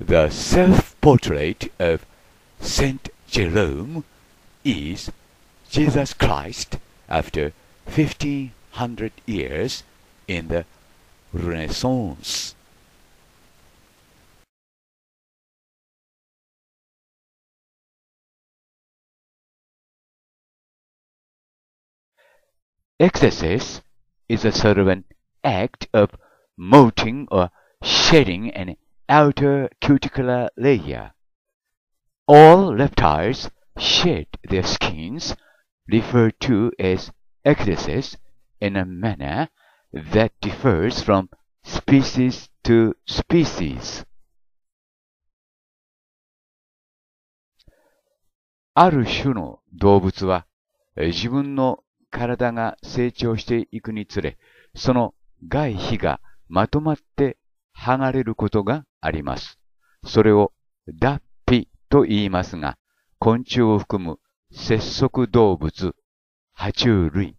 The self-portrait of Saint Jerome is Jesus Christ after 1500 years in the Renaissance. Exercise is a sort of an act of moting or shedding an outer cuticular layer. All reptiles shed their skins, referred to as ecdysis, in a manner that differs from species to species. ある種の動物は自分の体が成長していくにつれ、その外皮がまとまって剥がれることがあります。それを脱皮と言いますが、昆虫を含む節足動物、爬虫類、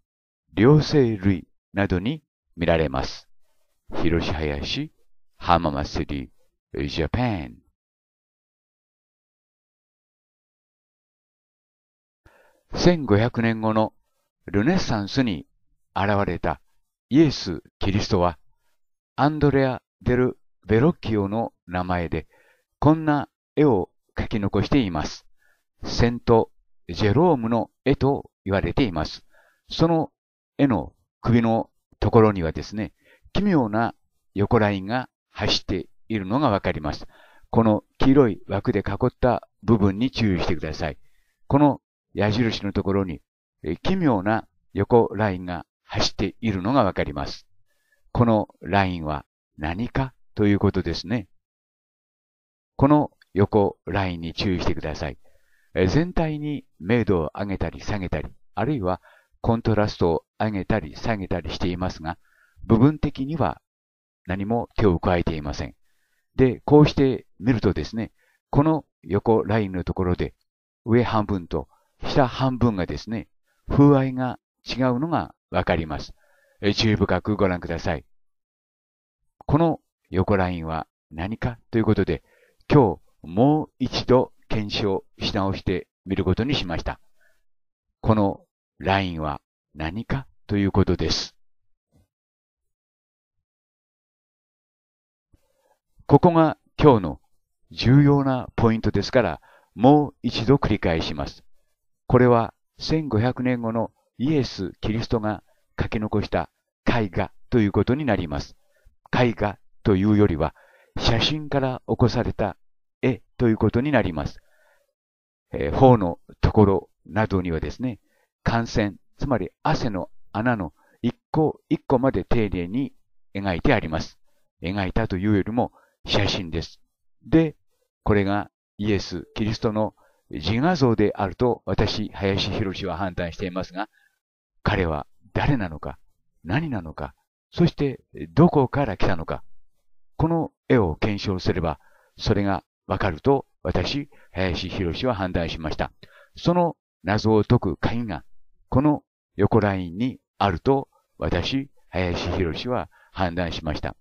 両生類などに見られます。広島林浜松市、ジャパン1500年後のルネッサンスに現れたイエス・キリストはアンドレアデル・ベロッキオの名前で、こんな絵を描き残しています。セント・ジェロームの絵と言われています。その絵の首のところにはですね、奇妙な横ラインが走っているのがわかります。この黄色い枠で囲った部分に注意してください。この矢印のところに奇妙な横ラインが走っているのがわかります。このラインは何かということですね。この横ラインに注意してください。全体に明度を上げたり下げたり、あるいはコントラストを上げたり下げたりしていますが、部分的には何も手を加えていません。で、こうして見るとですね、この横ラインのところで上半分と下半分がですね、風合いが違うのがわかります。注意深くご覧ください。この横ラインは何かということで、今日もう一度検証し直してみることにしました。このラインは何かということです。ここが今日の重要なポイントですから、もう一度繰り返します。これは1500年後のイエス・キリストが書き残した絵画ということになります。絵画というよりは、写真から起こされた絵ということになります。えー、頬のところなどにはですね、感染、つまり汗の穴の一個一個まで丁寧に描いてあります。描いたというよりも写真です。で、これがイエス・キリストの自画像であると私、林博士は判断していますが、彼は誰なのか、何なのか、そしてどこから来たのか。この絵を検証すれば、それがわかると私、林博士は判断しました。その謎を解く鍵が、この横ラインにあると私、林博士は判断しました。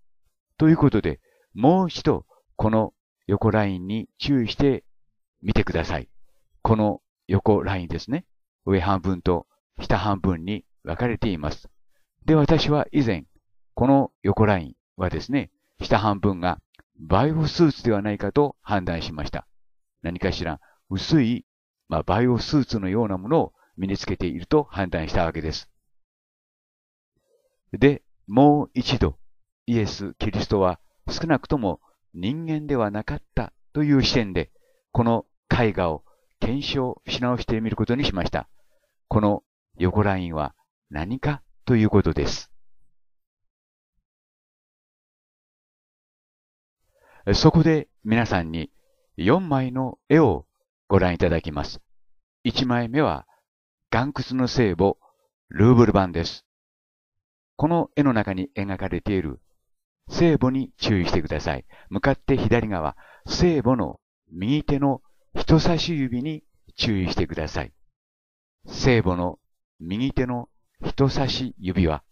ということで、もう一度、この横ラインに注意してみてください。この横ラインですね。上半分と下半分に分かれています。で、私は以前、この横ラインはですね、下半分がバイオスーツではないかと判断しました。何かしら薄い、まあ、バイオスーツのようなものを身につけていると判断したわけです。で、もう一度、イエス・キリストは少なくとも人間ではなかったという視点で、この絵画を検証し直してみることにしました。この横ラインは何かということです。そこで皆さんに4枚の絵をご覧いただきます。1枚目は、岩窟の聖母、ルーブル版です。この絵の中に描かれている聖母に注意してください。向かって左側、聖母の右手の人差し指に注意してください。聖母の右手の人差し指は、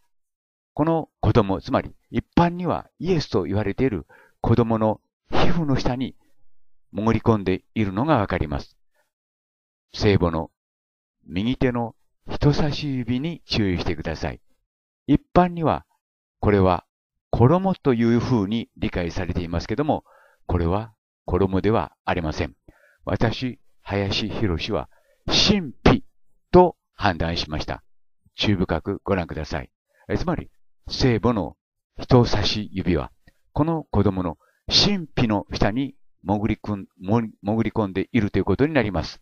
この子供、つまり一般にはイエスと言われている子供の皮膚の下に潜り込んでいるのがわかります。聖母の右手の人差し指に注意してください。一般には、これは衣という風に理解されていますけども、これは衣ではありません。私、林博は、神秘と判断しました。注意深くご覧ください。えつまり、聖母の人差し指は、この子供の神秘の下に潜り込ん潜り込んでいるということになります。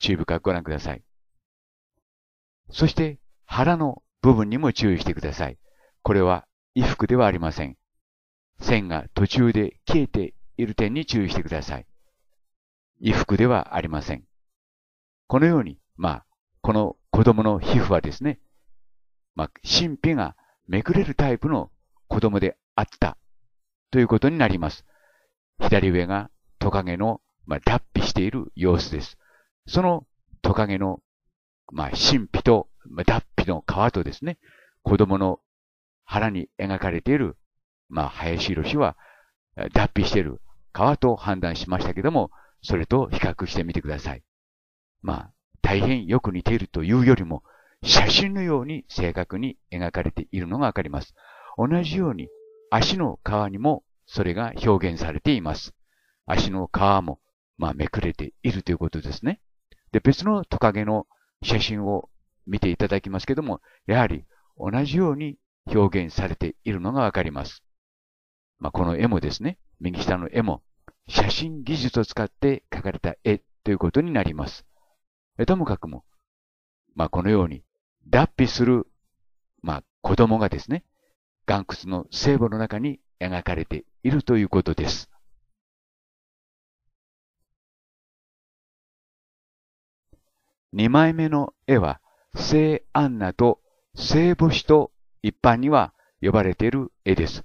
注意深くご覧ください。そして腹の部分にも注意してください。これは衣服ではありません。線が途中で消えている点に注意してください。衣服ではありません。このように、まあ、この子供の皮膚はですね、まあ、神秘がめくれるタイプの子供であったということになります。左上がトカゲの、まあ、脱皮している様子です。そのトカゲの、まあ、神秘と、まあ、脱皮の皮とですね、子供の腹に描かれている、まあ、林博士は脱皮している皮と判断しましたけども、それと比較してみてください。まあ、大変よく似ているというよりも、写真のように正確に描かれているのがわかります。同じように足の皮にもそれが表現されています。足の皮も、まあ、めくれているということですね。で、別のトカゲの写真を見ていただきますけども、やはり同じように表現されているのがわかります。まあ、この絵もですね、右下の絵も写真技術を使って描かれた絵ということになります。ともかくも、まあ、このように脱皮する、まあ、子供がですね、岩窟の聖母の中に描かれているということです。2枚目の絵は、聖アンナと聖母子と一般には呼ばれている絵です。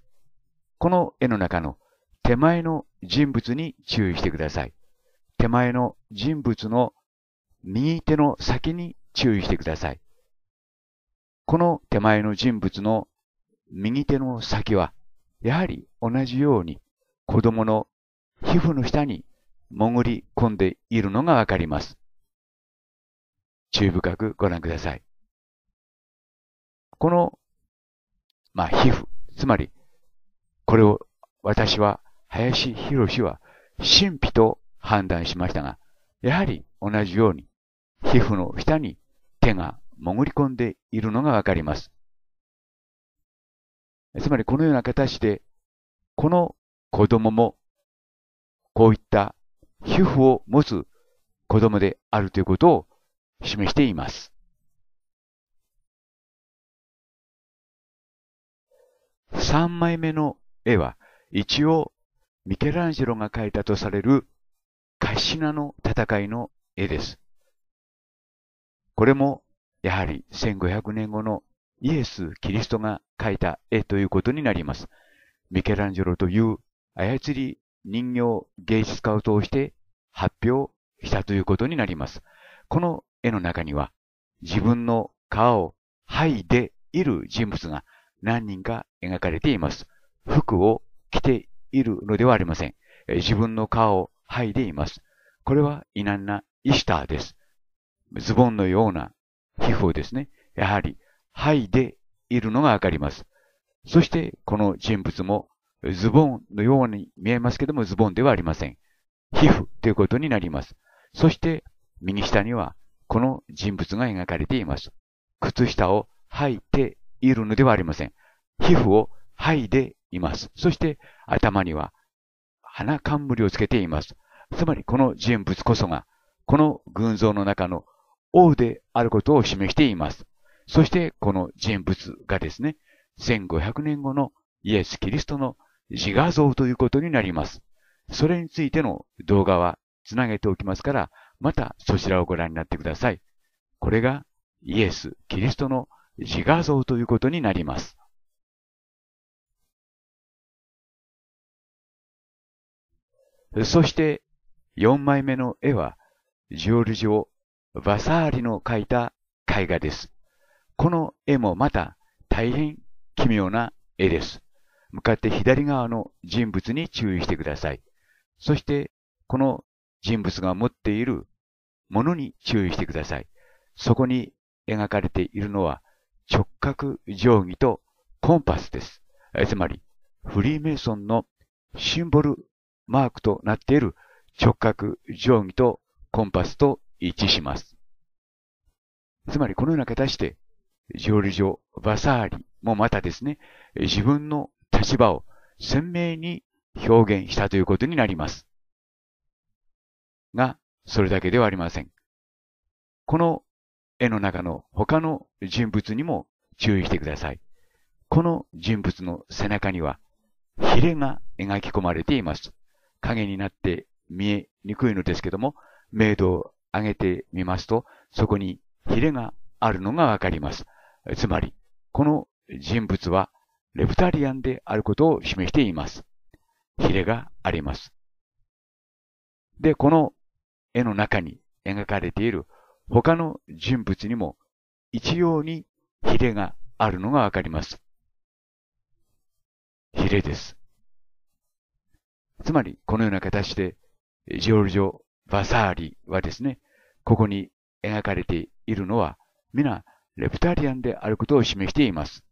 この絵の中の手前の人物に注意してください。手前の人物の右手の先に注意してください。この手前の人物の右手の先は、やはり同じように子供の皮膚の下に潜り込んでいるのがわかります。注意深くご覧ください。この、まあ、皮膚、つまり、これを私は、林博士は、神秘と判断しましたが、やはり同じように、皮膚の下に手が潜り込んでいるのがわかります。つまりこのような形で、この子供も、こういった皮膚を持つ子供であるということを示しています。三枚目の絵は、一応、ミケランジェロが描いたとされる、カシナの戦いの絵です。これも、やはり1500年後のイエス・キリストが描いた絵ということになります。ミケランジェロという操り人形芸術家を通して発表したということになります。この絵の中には自分の皮を剥いでいる人物が何人か描かれています。服を着ているのではありません。自分の皮を剥いでいます。これは異難なイスターです。ズボンのような皮膚をですね、やはり剥いでいるのがわかります。そして、この人物もズボンのように見えますけども、ズボンではありません。皮膚ということになります。そして、右下には、この人物が描かれています。靴下を履いているのではありません。皮膚を剥いでいます。そして、頭には、花冠をつけています。つまり、この人物こそが、この群像の中の王であることを示しています。そしてこの人物がですね、1500年後のイエス・キリストの自画像ということになります。それについての動画はつなげておきますから、またそちらをご覧になってください。これがイエス・キリストの自画像ということになります。そして4枚目の絵はジオルジオ・バサーリの描いた絵画です。この絵もまた大変奇妙な絵です。向かって左側の人物に注意してください。そして、この人物が持っているものに注意してください。そこに描かれているのは直角定規とコンパスです。つまり、フリーメイソンのシンボルマークとなっている直角定規とコンパスと一致します。つまり、このような形で浄瑠璃所、バサーリもまたですね、自分の立場を鮮明に表現したということになります。が、それだけではありません。この絵の中の他の人物にも注意してください。この人物の背中には、ヒレが描き込まれています。影になって見えにくいのですけども、明度を上げてみますと、そこにヒレがあるのがわかります。つまり、この人物はレプタリアンであることを示しています。ヒレがあります。で、この絵の中に描かれている他の人物にも一様にヒレがあるのがわかります。ヒレです。つまり、このような形で、ジョルジョ・バサーリはですね、ここに描かれているのは、皆、レプタリアンであることを示しています。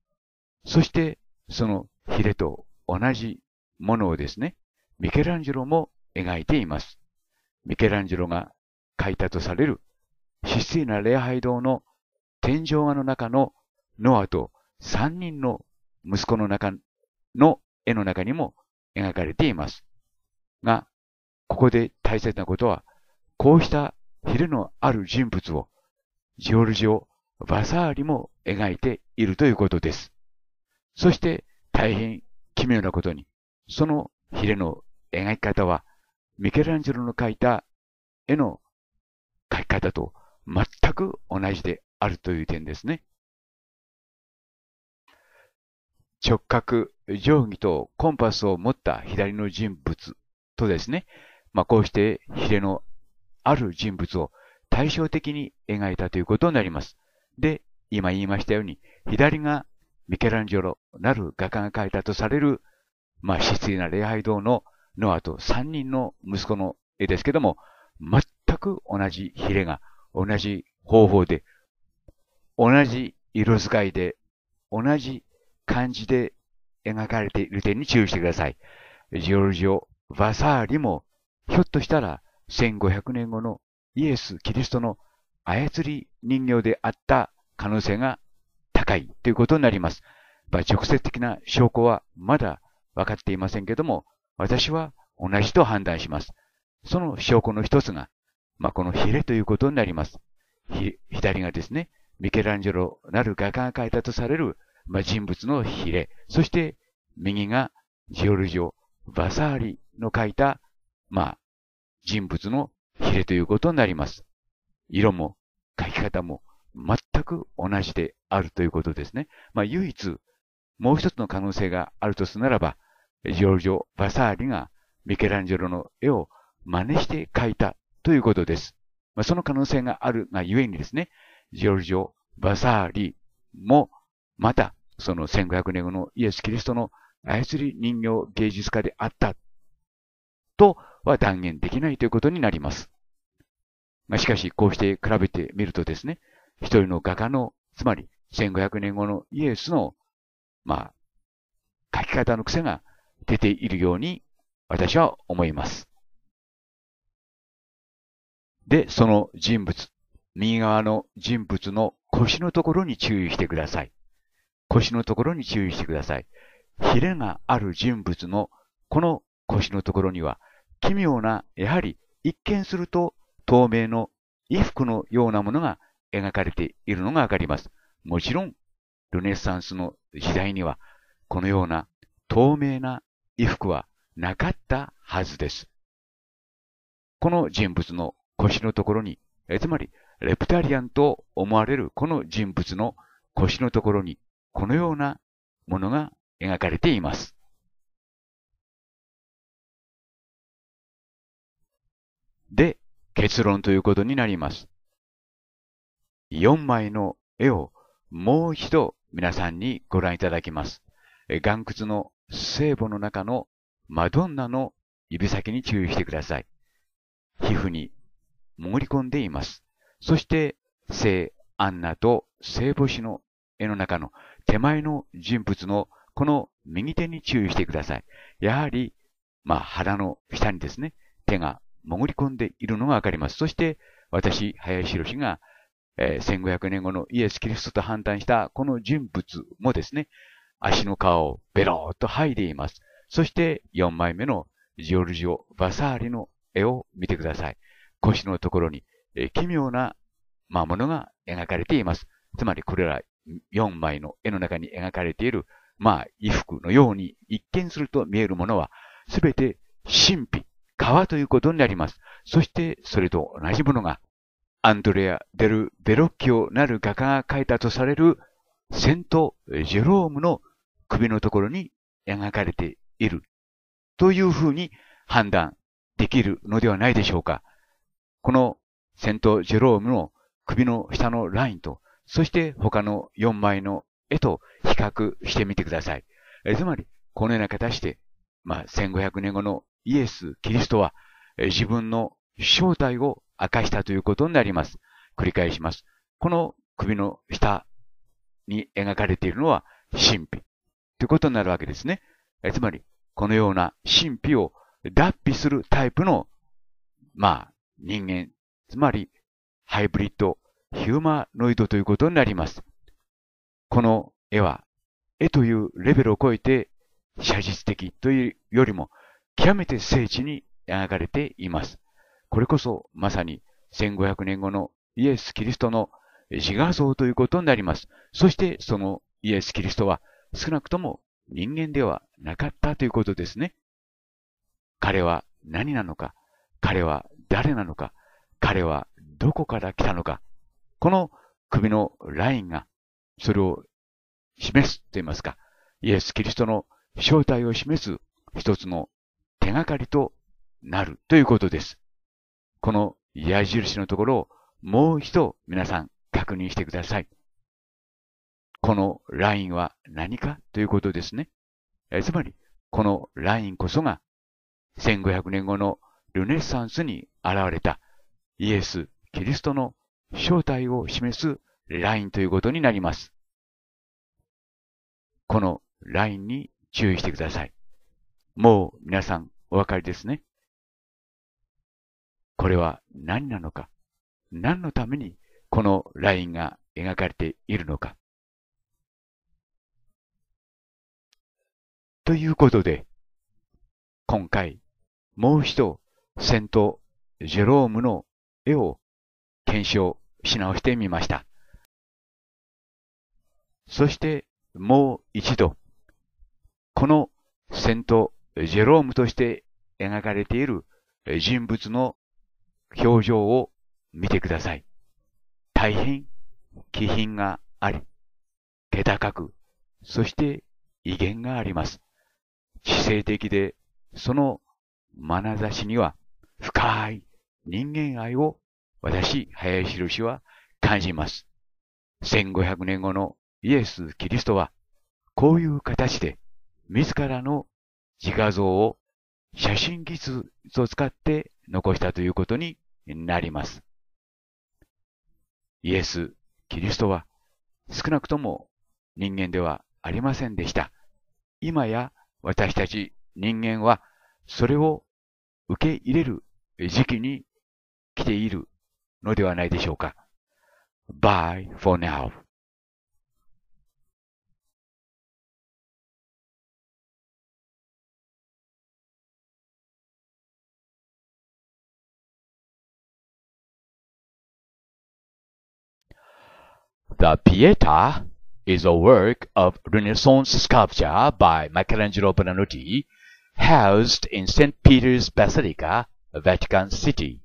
そして、そのヒレと同じものをですね、ミケランジェロも描いています。ミケランジェロが描いたとされる、失粋な礼拝堂の天井画の中のノアと3人の息子の中の絵の中にも描かれています。が、ここで大切なことは、こうしたヒレのある人物を、ジオルジオサありも描いているということです。そして大変奇妙なことに、そのヒレの描き方は、ミケランジェロの描いた絵の描き方と全く同じであるという点ですね。直角、定規とコンパスを持った左の人物とですね、まあ、こうしてヒレのある人物を対照的に描いたということになります。で、今言いましたように、左がミケランジョロなる画家が描いたとされる、まあ、失意な礼拝堂のノアと三人の息子の絵ですけども、全く同じヒレが、同じ方法で、同じ色使いで、同じ感じで描かれている点に注意してください。ジョルジオ・ヴァサーリも、ひょっとしたら1500年後のイエス・キリストの操り人形であった可能性が高いということになります。まあ、直接的な証拠はまだ分かっていませんけども、私は同じと判断します。その証拠の一つが、まあ、このヒレということになります。左がですね、ミケランジェロなる画家が描いたとされる、まあ、人物のヒレ。そして右がジオルジョ・バサーリの描いた、まあ、人物のヒレということになります。色も書き方も全く同じであるということですね。まあ、唯一、もう一つの可能性があるとするならば、ジョルジョ・バサーリがミケランジェロの絵を真似して描いたということです。まあ、その可能性があるがゆえにですね、ジョルジョ・バサーリも、また、その1500年後のイエス・キリストの操り人形芸術家であったとは断言できないということになります。まあ、しかし、こうして比べてみるとですね、一人の画家の、つまり1500年後のイエスの、まあ、書き方の癖が出ているように私は思います。で、その人物、右側の人物の腰のところに注意してください。腰のところに注意してください。ヒレがある人物のこの腰のところには奇妙な、やはり一見すると透明の衣服のようなものが描かれているのがわかります。もちろん、ルネサンスの時代には、このような透明な衣服はなかったはずです。この人物の腰のところに、えつまり、レプタリアンと思われるこの人物の腰のところに、このようなものが描かれています。で、結論ということになります。4枚の絵をもう一度皆さんにご覧いただきます。岩窟の聖母の中のマドンナの指先に注意してください。皮膚に潜り込んでいます。そして、聖アンナと聖母子の絵の中の手前の人物のこの右手に注意してください。やはり、まあ、腹の下にですね、手が潜り込んでいるのがわかります。そして、私、林博が、えー、1500年後のイエス・キリストと判断したこの人物もですね、足の皮をベローっと剥いでいます。そして4枚目のジオルジオ・バサーリの絵を見てください。腰のところに、えー、奇妙な魔物が描かれています。つまりこれら4枚の絵の中に描かれている、まあ、衣服のように一見すると見えるものは、すべて神秘、川ということになります。そしてそれと同じものが、アンドレア・デル・ベロッキオなる画家が描いたとされるセント・ジェロームの首のところに描かれているというふうに判断できるのではないでしょうか。このセント・ジェロームの首の下のラインと、そして他の4枚の絵と比較してみてください。えつまり、このような形で、まあ、1500年後のイエス・キリストは自分の正体を明かしたということになります。繰り返します。この首の下に描かれているのは神秘ということになるわけですね。つまり、このような神秘を脱皮するタイプの、まあ、人間、つまり、ハイブリッド、ヒューマノイドということになります。この絵は、絵というレベルを超えて、写実的というよりも、極めて精緻に描かれています。これこそまさに1500年後のイエス・キリストの自画像ということになります。そしてそのイエス・キリストは少なくとも人間ではなかったということですね。彼は何なのか、彼は誰なのか、彼はどこから来たのか、この首のラインがそれを示すと言いますか、イエス・キリストの正体を示す一つの手がかりとなるということです。この矢印のところをもう一度皆さん確認してください。このラインは何かということですね。えつまり、このラインこそが1500年後のルネッサンスに現れたイエス・キリストの正体を示すラインということになります。このラインに注意してください。もう皆さんお分かりですね。これは何なのか何のためにこのラインが描かれているのかということで、今回、もう一度、セント・ジェロームの絵を検証し直してみました。そして、もう一度、このセント・ジェロームとして描かれている人物の表情を見てください。大変気品があり、気高く、そして威厳があります。知性的で、その眼差しには深い人間愛を私、林宏は感じます。1500年後のイエス・キリストは、こういう形で自らの自画像を写真技術を使って残したということになります。イエス・キリストは少なくとも人間ではありませんでした。今や私たち人間はそれを受け入れる時期に来ているのではないでしょうか。Bye for now. The Pietà is a work of Renaissance sculpture by Michelangelo Buonarroti, housed in St. Peter's Basilica, Vatican City.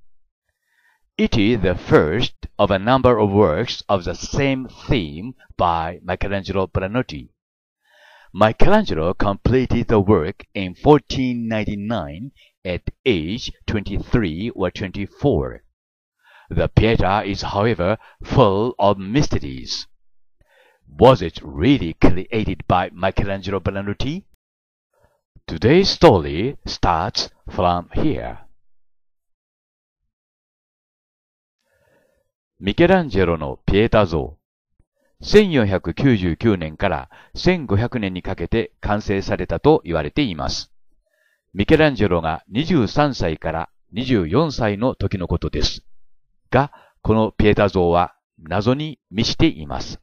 It is the first of a number of works of the same theme by Michelangelo Buonarroti. Michelangelo completed the work in 1499 at age 23 or 24. The Pieta is, however, full of mysteries. Was it really created by Michelangelo b e n a r o t i Today's story starts from here. ミケランジェロのピエタ像。1499年から1500年にかけて完成されたと言われています。ミケランジェロが23歳から24歳の時のことです。が、このピエタ像は謎に満ちています。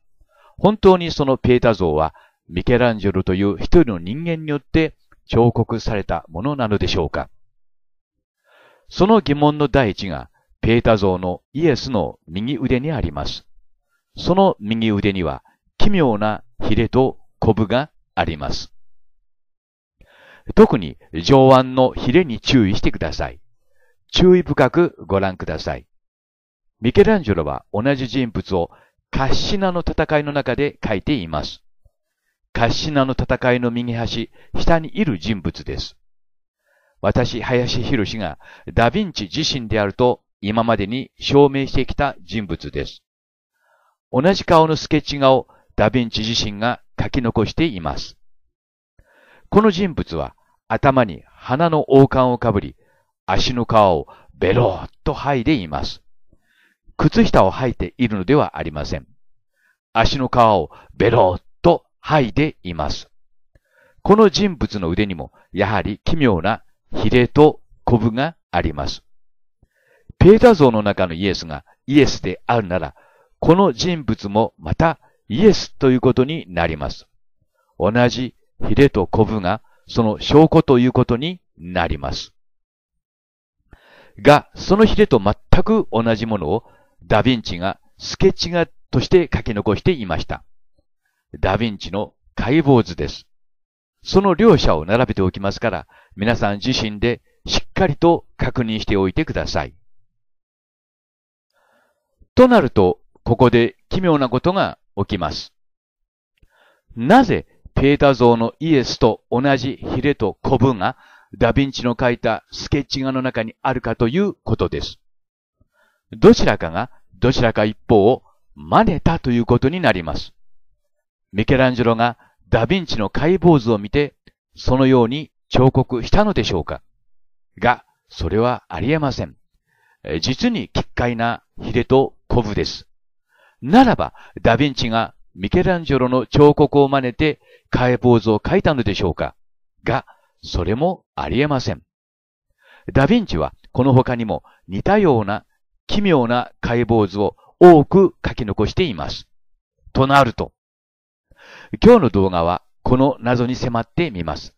本当にそのピエタ像は、ミケランジェロという一人の人間によって彫刻されたものなのでしょうかその疑問の第一が、ピエタ像のイエスの右腕にあります。その右腕には、奇妙なヒレとコブがあります。特に上腕のヒレに注意してください。注意深くご覧ください。ミケランジェロは同じ人物をカッシナの戦いの中で書いています。カッシナの戦いの右端、下にいる人物です。私、林博がダヴィンチ自身であると今までに証明してきた人物です。同じ顔のスケッチ画をダヴィンチ自身が書き残しています。この人物は頭に花の王冠をかぶり、足の皮をベローっと剥いでいます。靴下を履いているのではありません。足の皮をベロッと剥いでいます。この人物の腕にも、やはり奇妙なヒレとコブがあります。ペータ像の中のイエスがイエスであるなら、この人物もまたイエスということになります。同じヒレとコブがその証拠ということになります。が、そのヒレと全く同じものをダヴィンチがスケッチ画として書き残していました。ダヴィンチの解剖図です。その両者を並べておきますから、皆さん自身でしっかりと確認しておいてください。となると、ここで奇妙なことが起きます。なぜ、ペータ像のイエスと同じヒレとコブがダヴィンチの描いたスケッチ画の中にあるかということです。どちらかがどちらか一方を真似たということになります。ミケランジェロがダヴィンチの解剖図を見て、そのように彫刻したのでしょうかが、それはありえません。実に奇怪なヒレとコブです。ならば、ダヴィンチがミケランジェロの彫刻を真似て解剖図を書いたのでしょうかが、それもありえません。ダヴィンチはこの他にも似たような奇妙な解剖図を多く書き残しています。となると、今日の動画はこの謎に迫ってみます。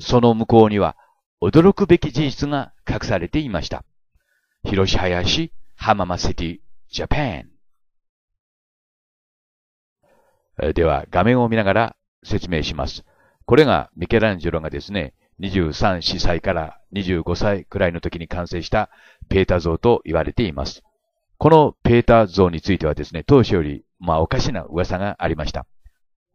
その向こうには驚くべき事実が隠されていました。広島林浜松シティジャパン。では画面を見ながら説明します。これがミケランジェロがですね、23、4歳から25歳くらいの時に完成したペータ像と言われています。このペータ像についてはですね、当初より、まあ、おかしな噂がありました。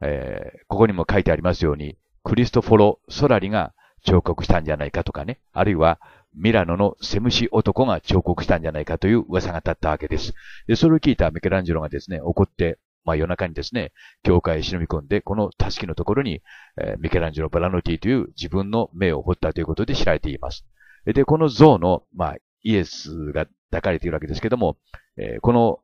えー、ここにも書いてありますように、クリストフォロ・ソラリが彫刻したんじゃないかとかね、あるいはミラノのセムシ男が彫刻したんじゃないかという噂が立ったわけです。で、それを聞いたミケランジェロがですね、怒って、まあ夜中にですね、教会へ忍び込んで、このタスキのところに、えー、ミケランジェロ・バラノティという自分の目を彫ったということで知られています。で、この像の、まあ、イエスが抱かれているわけですけども、えー、この、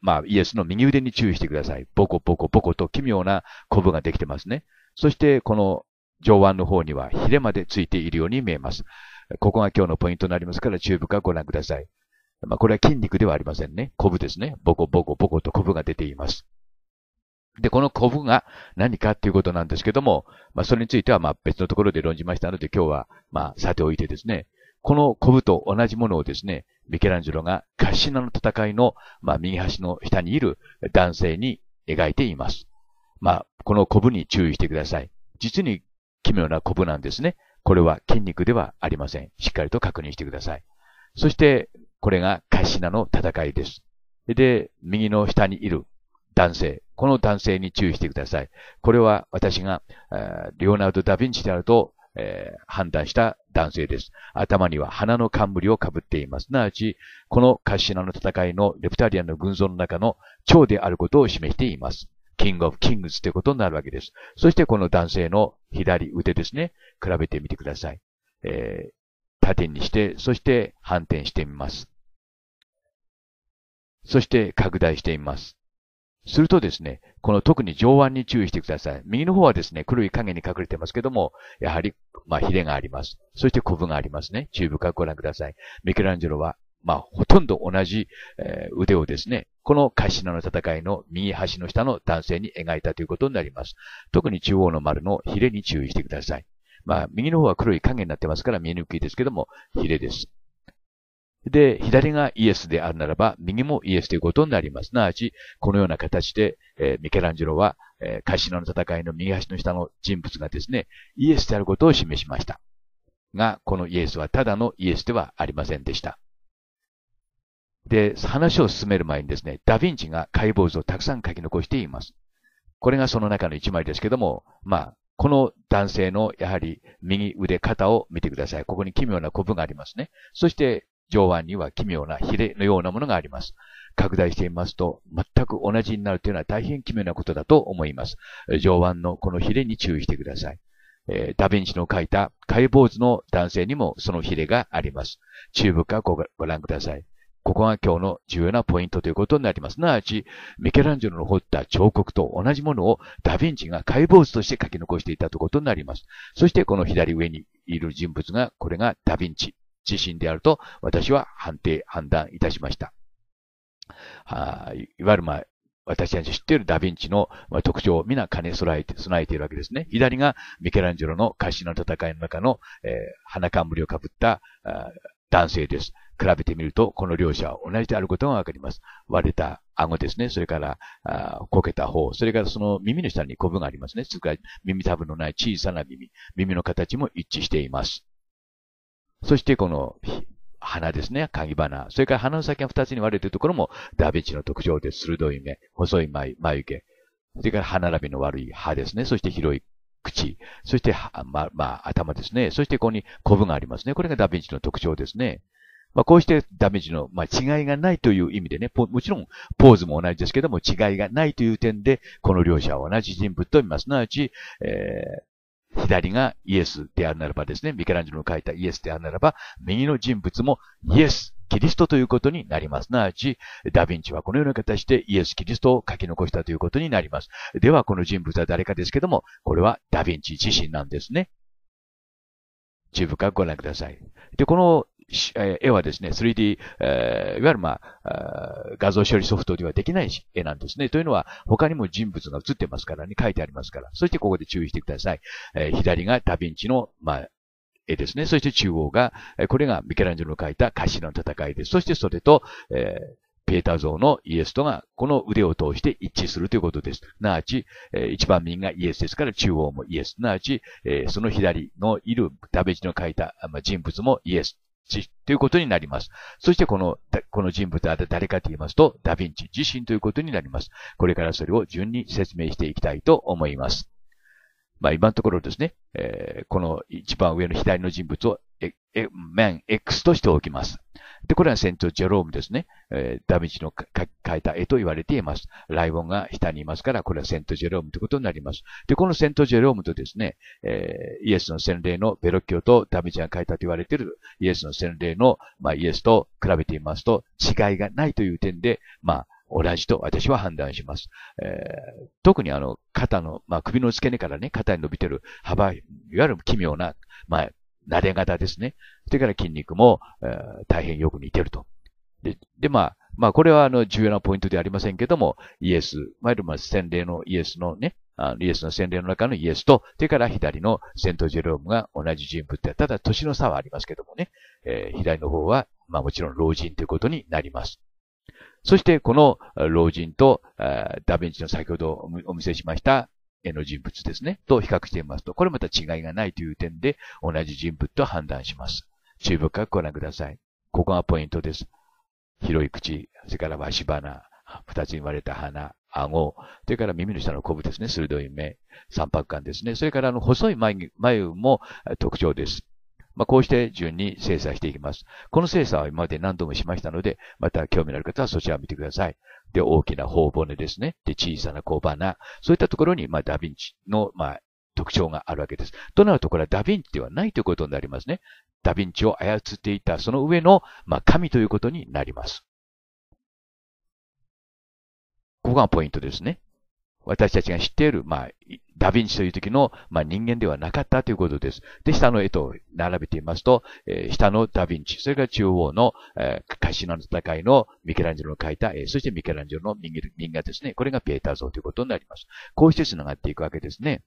まあ、イエスの右腕に注意してください。ボコボコボコと奇妙なコブができてますね。そして、この上腕の方にはヒレまでついているように見えます。ここが今日のポイントになりますから、チューブからご覧ください。まあ、これは筋肉ではありませんね。コブですね。ボコボコボコとコブが出ています。で、このコブが何かっていうことなんですけども、まあ、それについてはまあ別のところで論じましたので、今日はまあさておいてですね、このコブと同じものをですね、ミケランジェロがカッシナの戦いの、まあ、右端の下にいる男性に描いています。まあ、このコブに注意してください。実に奇妙なコブなんですね。これは筋肉ではありません。しっかりと確認してください。そして、これがカッシナの戦いです。で、右の下にいる男性。この男性に注意してください。これは私が、えー、レオナルド・ダ・ヴィンチであると、えー、判断した男性です。頭には花の冠をかぶっています。すなわち、このカシナの戦いのレプタリアンの群像の中の蝶であることを示しています。キングオブキングズということになるわけです。そしてこの男性の左腕ですね、比べてみてください。えー、縦にして、そして反転してみます。そして拡大してみます。するとですね、この特に上腕に注意してください。右の方はですね、黒い影に隠れてますけども、やはり、まあ、ヒレがあります。そしてコブがありますね。中部からご覧ください。ミケランジェロは、まあ、ほとんど同じ、えー、腕をですね、このカシナの戦いの右端の下の男性に描いたということになります。特に中央の丸のヒレに注意してください。まあ、右の方は黒い影になってますから見えにくいですけども、ヒレです。で、左がイエスであるならば、右もイエスということになります。すなわち、このような形で、えー、ミケランジェロは、えー、カシナの戦いの右端の下の人物がですね、イエスであることを示しました。が、このイエスはただのイエスではありませんでした。で、話を進める前にですね、ダヴィンチが解剖図をたくさん書き残しています。これがその中の一枚ですけども、まあ、この男性のやはり右腕、肩を見てください。ここに奇妙なコブがありますね。そして上腕には奇妙なヒレのようなものがあります。拡大してみますと、全く同じになるというのは大変奇妙なことだと思います。上腕のこのヒレに注意してください。えー、ダヴィンチの描いた解剖図の男性にもそのヒレがあります。中部からご覧ください。ここが今日の重要なポイントということになります。すなわち、ミケランジェロの彫った彫刻と同じものをダヴィンチが解剖図として書き残していたということになります。そしてこの左上にいる人物が、これがダヴィンチ。自身であると私は判定、判断いたしました。はいいわゆる、まあ、私たち知っているダヴィンチの特徴を皆兼ね備えて、備えているわけですね。左がミケランジェロの歌詞の戦いの中の、えー、花冠をかぶった男性です。比べてみると、この両者は同じであることがわかります。割れた顎ですね。それから、こけた方。それからその耳の下にコブがありますね。それから耳たぶのない小さな耳。耳の形も一致しています。そしてこの鼻ですね、鍵鼻。それから鼻の先が二つに割れているところもダヴィンチの特徴です。鋭い目、細い眉眉毛。それから歯並びの悪い歯ですね。そして広い口。そして、ま、まあ、頭ですね。そしてここにコブがありますね。これがダヴィンチの特徴ですね。まあ、こうしてダメージの、まあ、違いがないという意味でね、もちろんポーズも同じですけども、違いがないという点で、この両者は同じ人物と見ます。なわち、え左がイエスであるならばですね、ミケランジェロの書いたイエスであるならば、右の人物もイエス、キリストということになります。すなわち、ダヴィンチはこのような形でイエス・キリストを書き残したということになります。では、この人物は誰かですけども、これはダヴィンチ自身なんですね。十部かご覧ください。で、この絵はですね、3D、えいわゆるまあ、画像処理ソフトではできない絵なんですね。というのは、他にも人物が映ってますからね、書いてありますから。そしてここで注意してください。左がダヴィンチの、まあ、絵ですね。そして中央が、これがミケランジェロの描いたカシの戦いです。そしてそれと、えーペーター像のイエスとがこの腕を通して一致するということです。なあち、えー、一番右がイエスですから中央もイエス。なあち、えー、その左のいるダベジの書いた、まあ、人物もイエス。チということになります。そしてこの、この人物は誰かと言いますと、ダヴィンチ自身ということになります。これからそれを順に説明していきたいと思います。まあ今のところですね、えー、この一番上の左の人物を、え、え、面 X としておきます。で、これはセント・ジェロームですね。えー、ダヴィジチの描いた絵と言われています。ライオンが下にいますから、これはセント・ジェロームということになります。で、このセント・ジェロームとですね、えー、イエスの洗礼のベロッキオとダヴィジチが描いたと言われているイエスの洗礼の、まあ、イエスと比べてみますと、違いがないという点で、まあ、同じと私は判断します。えー、特にあの、肩の、まあ、首の付け根からね、肩に伸びてる幅、いわゆる奇妙な、まあ、撫で型ですね。それから筋肉も、えー、大変よく似てると。で、でまあ、まあ、これはあの重要なポイントではありませんけども、イエス、まあ、まあ、洗礼のイエスのね、あのイエスの洗礼の中のイエスと、それから左のセントジェロームが同じ人物で、ただ年の差はありますけどもね、えー、左の方は、まあもちろん老人ということになります。そして、この老人とダヴィンチの先ほどお見せしましたの人物ですね、と比較してみますと、これまた違いがないという点で、同じ人物と判断します。注意深くご覧ください。ここがポイントです。広い口、それから足花、二つに割れた鼻、顎、それから耳の下のコブですね、鋭い目、三白眼ですね、それからあの細い眉眉も特徴です。まあ、こうして順に精査していきます。この精査は今まで何度もしましたので、また興味のある方はそちらを見てください。で、大きな頬骨ですね。で、小さな小鼻。そういったところに、まあ、ダヴィンチの、まあ、特徴があるわけです。となると、これはダヴィンチではないということになりますね。ダヴィンチを操っていた、その上の、まあ、神ということになります。ここがポイントですね。私たちが知っている、まあ、ダヴィンチという時の、まあ、人間ではなかったということです。で、下の絵と並べてみますと、えー、下のダヴィンチ、それから中央の、えー、カシナの戦いのミケランジェロの描いた絵、そしてミケランジェロの人間ですね。これがピエータ像ということになります。こうして繋がっていくわけですね。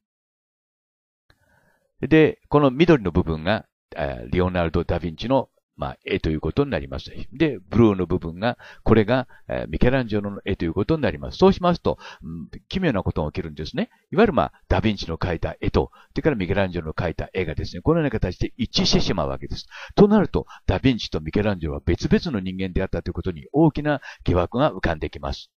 で、この緑の部分が、リオナルド・ダ・ヴィンチのまあ、絵ということになります。で、ブルーの部分が、これが、えミケランジェロの絵ということになります。そうしますと、うん、奇妙なことが起きるんですね。いわゆる、まあ、ダヴィンチの描いた絵と、それからミケランジェロの描いた絵がですね、このような形で一致してしまうわけです。となると、ダヴィンチとミケランジェロは別々の人間であったということに大きな疑惑が浮かんできます。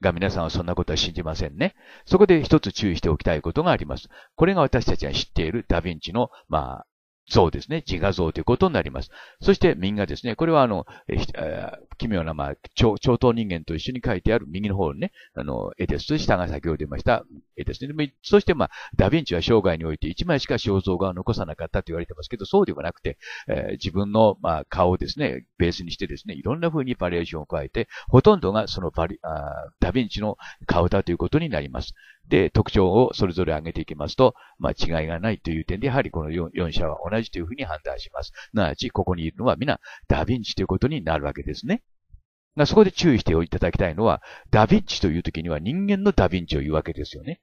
が皆さんはそんなことは信じませんね。そこで一つ注意しておきたいことがあります。これが私たちが知っているダヴィンチの、まあ、像ですね。自画像ということになります。そしてんなですね。これはあの、えー、奇妙な、まあ、超等人間と一緒に書いてある右の方のね、あの、絵です。下が先ほど出ました絵ですね。そして、まあ、ダヴィンチは生涯において1枚しか肖像画を残さなかったと言われてますけど、そうではなくて、えー、自分の、まあ、顔をですね、ベースにしてですね、いろんな風にバリエーションを加えて、ほとんどがそのバリあダヴィンチの顔だということになります。で、特徴をそれぞれ挙げていきますと、まあ、違いがないという点で、やはりこの 4, 4社は同じというふうに判断します。なわち、ここにいるのは皆、ダヴィンチということになるわけですね。そこで注意しておいただきたいのは、ダヴィンチという時には人間のダヴィンチを言うわけですよね。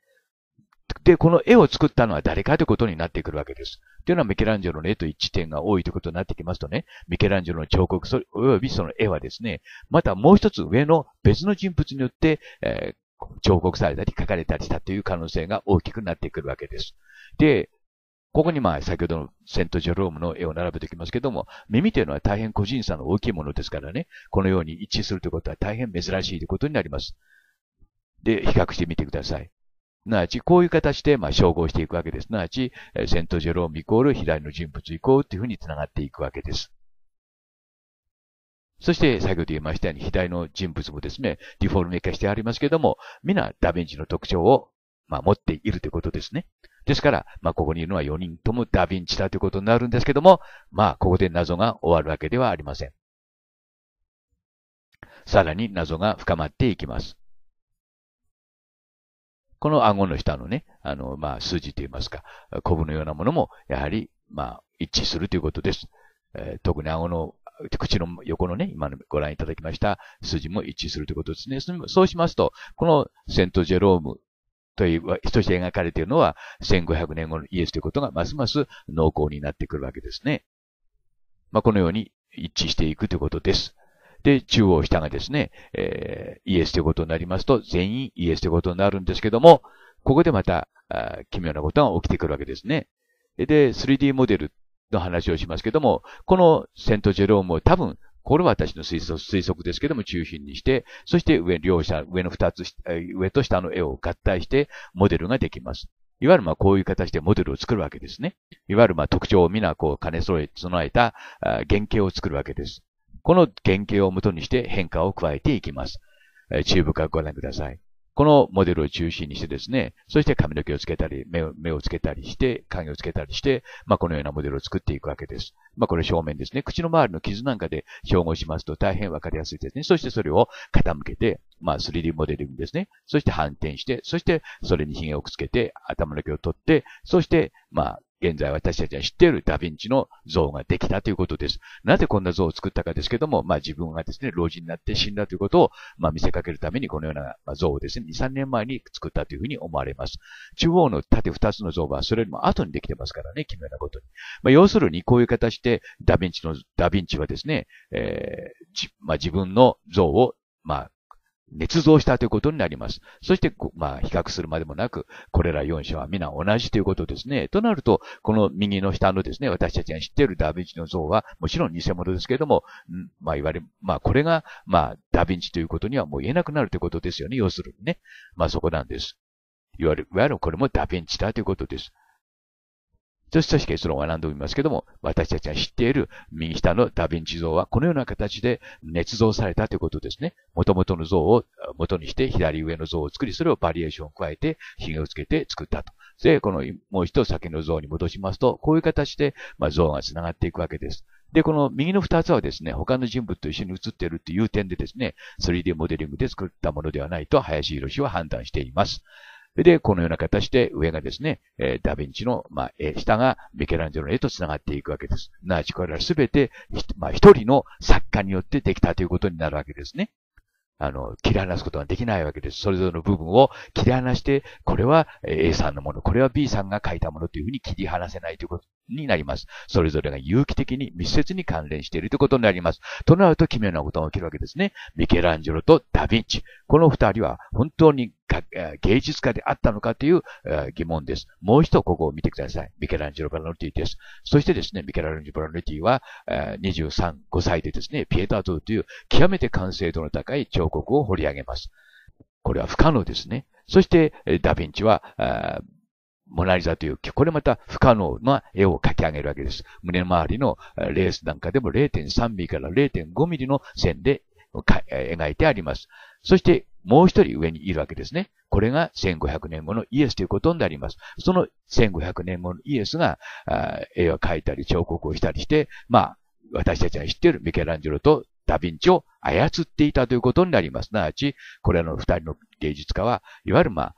で、この絵を作ったのは誰かということになってくるわけです。というのはミケランジェロの絵と一致点が多いということになってきますとね、ミケランジェロの彫刻及びその絵はですね、またもう一つ上の別の人物によって、えー、彫刻されたり書かれたりしたという可能性が大きくなってくるわけです。で、ここにまあ先ほどのセント・ジェロームの絵を並べておきますけども、耳というのは大変個人差の大きいものですからね、このように一致するということは大変珍しいということになります。で、比較してみてください。すなわち、こういう形で、まあ、照合していくわけです。すなわち、セント・ジェロームイコール、左の人物イコールというふうに繋がっていくわけです。そして先ほど言いましたように左の人物もですね、ディフォルメ化してありますけども、皆ダヴィンチの特徴を、まあ、持っているということですね。ですから、まあ、ここにいるのは4人ともダヴィンチだということになるんですけども、まあ、ここで謎が終わるわけではありません。さらに謎が深まっていきます。この顎の下のね、あの、まあ、数字といいますか、コブのようなものも、やはり、まあ、一致するということです。えー、特に顎の口の横のね、今のご覧いただきました数字も一致するということですね。そうしますと、このセントジェロームという、として描かれているのは、1500年後のイエスということが、ますます濃厚になってくるわけですね。まあ、このように一致していくということです。で、中央下がですね、えー、イエスということになりますと、全員イエスということになるんですけども、ここでまた、奇妙なことが起きてくるわけですね。で、3D モデルの話をしますけども、このセントジェロームを多分、これは私の推測推測ですけども、中心にして、そして上、両者、上の二つ、上と下の絵を合体して、モデルができます。いわゆるまあこういう形でモデルを作るわけですね。いわゆるまあ特徴を皆こう兼ね揃え、備えた原型を作るわけです。この原型をもとにして変化を加えていきます。チューブからご覧ください。このモデルを中心にしてですね、そして髪の毛をつけたり、目を目をつけたりして、影をつけたりして、まあ、このようなモデルを作っていくわけです。まあ、これ正面ですね。口の周りの傷なんかで照合しますと大変わかりやすいですね。そしてそれを傾けて、まあ、3D モデリングですね。そして反転して、そしてそれに髭をくっつけて、頭の毛を取って、そして、まあ、現在私たちは知っているダヴィンチの像ができたということです。なぜこんな像を作ったかですけども、まあ自分がですね、老人になって死んだということを、まあ見せかけるためにこのような像をですね、2、3年前に作ったというふうに思われます。中央の縦2つの像はそれよりも後にできてますからね、奇妙なことに。まあ要するにこういう形でダヴィンチの、ダヴィンチはですね、えー、まあ自分の像をまあ、捏造したということになります。そして、まあ、比較するまでもなく、これら4章は皆同じということですね。となると、この右の下のですね、私たちが知っているダヴィンチの像は、もちろん偽物ですけれども、まあ、いわゆる、まあ、これが、まあ、ダヴィンチということにはもう言えなくなるということですよね。要するにね。まあ、そこなんです。いわゆる、いわゆるこれもダヴィンチだということです。そして結論は何度も言いますけども、私たちが知っている右下のダヴィンチ像はこのような形で捏造されたということですね。元々の像を元にして左上の像を作り、それをバリエーションを加えて、髭をつけて作ったと。で、このもう一度先の像に戻しますと、こういう形で、像が繋がっていくわけです。で、この右の二つはですね、他の人物と一緒に写っているという点でですね、3D モデリングで作ったものではないと林博士は判断しています。で、このような形で上がですね、えー、ダヴィンチの、まあ、絵、下がミケランジェロの絵と繋がっていくわけです。なあ、これらすべて、まあ、一人の作家によってできたということになるわけですね。あの、切り離すことができないわけです。それぞれの部分を切り離して、これは A さんのもの、これは B さんが書いたものというふうに切り離せないということになります。それぞれが有機的に密接に関連しているということになります。となると奇妙なことが起きるわけですね。ミケランジェロとダヴィンチ。この二人は本当に芸術家であったのかという疑問です。もう一度ここを見てください。ミケランジェロ・バラノティです。そしてですね、ミケランジェロ・バラノティは23、5歳でですね、ピエターという極めて完成度の高い彫刻を掘り上げます。これは不可能ですね。そして、ダヴィンチは、モナリザという、これまた不可能な絵を描き上げるわけです。胸周りのレースなんかでも0.3ミリから0.5ミリの線で描いてあります。そして、もう一人上にいるわけですね。これが1500年後のイエスということになります。その1500年後のイエスが、絵を描いたり彫刻をしたりして、まあ、私たちが知っているミケランジェロとダヴィンチを操っていたということになります。なわち、これらの二人の芸術家は、いわゆるまあ、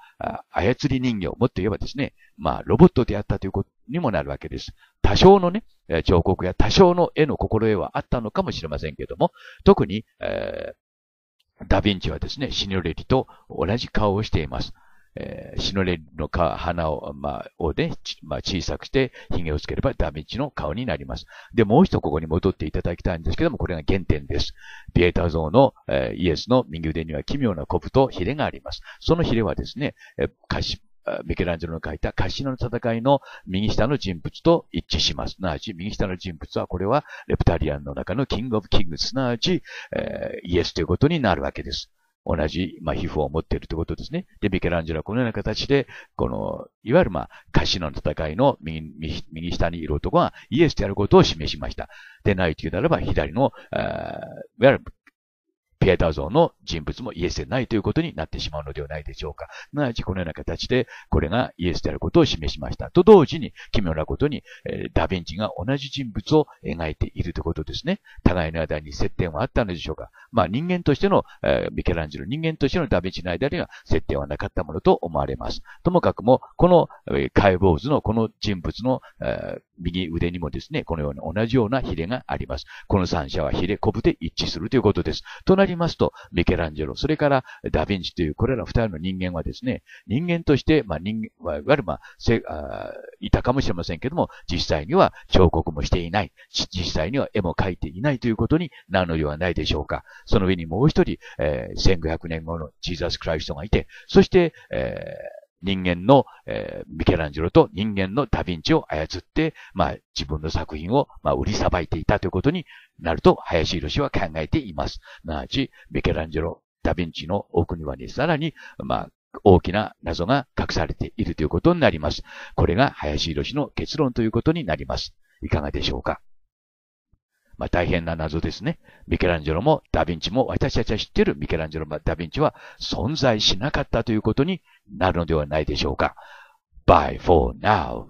操り人形、もっと言えばですね、まあ、ロボットであったということにもなるわけです。多少のね、彫刻や多少の絵の心得はあったのかもしれませんけども、特に、えー、ダヴィンチはですね、シニョレリと同じ顔をしています。えー、シノレのか鼻を、まあ、をね、まあ、小さくして、髭をつければダメージの顔になります。で、もう一度ここに戻っていただきたいんですけども、これが原点です。ビエタ像の、えー、イエスの右腕には奇妙なコブとヒレがあります。そのヒレはですね、えー、カシミケランジェロの書いたカシノの戦いの右下の人物と一致します。すなわち、右下の人物は、これはレプタリアンの中のキングオブキング、すなわち、えー、イエスということになるわけです。同じ、まあ、皮膚を持っているということですね。で、ミケランジェロはこのような形で、この、いわゆる、まあ、カシノの戦いの右右下にいる男がイエスであることを示しました。でないというならば、左の、いわゆるピエタ像の人物もイエスでないということになってしまうのではないでしょうか。すなわちこのような形で、これがイエスであることを示しました。と同時に、奇妙なことに、えダヴィンチが同じ人物を描いているということですね。互いの間に接点はあったのでしょうか。まあ人間としての、えミケランジェロ、人間としてのダヴィンチの間には接点はなかったものと思われます。ともかくも、この、え解剖図のこの人物の、え右腕にもですね、このように同じようなヒレがあります。この三者はヒレコブで一致するということです。となりますと、ミケランジェロ、それからダヴィンチという、これら二人の人間はですね、人間として、まあ人間、いわゆるまあ、せあいたかもしれませんけども、実際には彫刻もしていない、実際には絵も描いていないということになるのではないでしょうか。その上にもう一人、えー、1500年後のジーザス・クライストがいて、そして、えー人間の、えー、ミケランジェロと人間のダヴィンチを操って、まあ、自分の作品を、まあ、売りさばいていたということになると、林博は考えています。なあち、ミケランジェロ、ダヴィンチの奥にはね、さらに、まあ、大きな謎が隠されているということになります。これが林博の結論ということになります。いかがでしょうかまあ、大変な謎ですね。ミケランジェロもダヴィンチも私たちは知っているミケランジェロもダヴィンチは存在しなかったということになるのではないでしょうか。Bye for now.